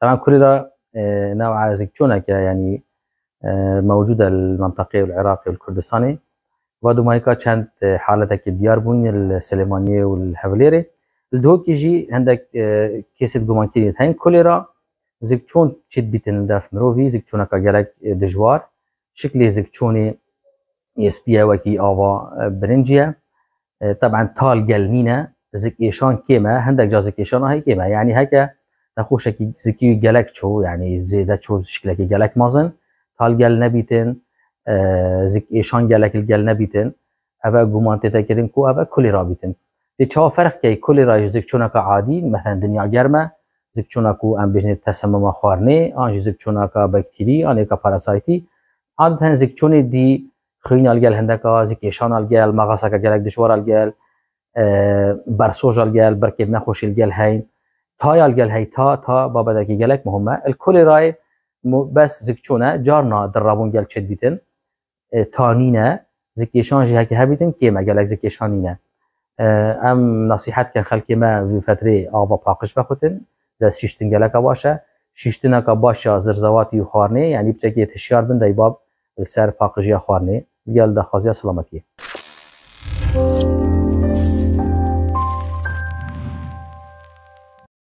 طبعا كل ده آه، نوع زكتونا زنجونه يعني آه، موجوده المنطقه العراقية والكردستاني بعد ما هيك كانت حالتك الديار بوين السليمانيه والحفليري الدهوك يجي عندك آه، كيسة جومان كيريت هين كوليرا زكتون شد بيتن داف مروفي زكتونا كجلك دجوار شكلي زكتوني يسبيا وكي آوا برنجيا طبعا تال جلنينا زك إيشان كيما عندك جازك إيشان هاي كيما يعني هكا نخوشه که زکی گلک چو یعنی زیده چو شکل که گلک مازن تال گل نبیتن زک ایشان گلک گل نبیتن اوه گمان تیتا کردن کو اوه کلی را بیتن دی چا فرق که کلی را زک چونک عادی مثلا دنیا گرمه زک چونک او ام بجنه تسمم خوارنه آن زک چونک بکتری آن یک پاراسایتی عادتا زک چونی دی خوین الگل هندکا زک ایشان الگل مغسک گلک دشوار الگل برسوج الگل برکب نخوش الگل هین تایال هی تا تا بابا داکی گلک مهمه الکل رای بس زکچونه جارنا درابون قال شد بيتن تانينا زكيشان جي هكي هبيتن ما گلک زکیشانینا ام نصیحت کان خلقی ما فی فتره آبا پاکش بخوتن در شیشتن گلک باشه شیشتن که باشه زرزواتی خوارنه یعنی که تشیار بند ای باب سر پاکشی خوارنه گل دخوازی سلامتیه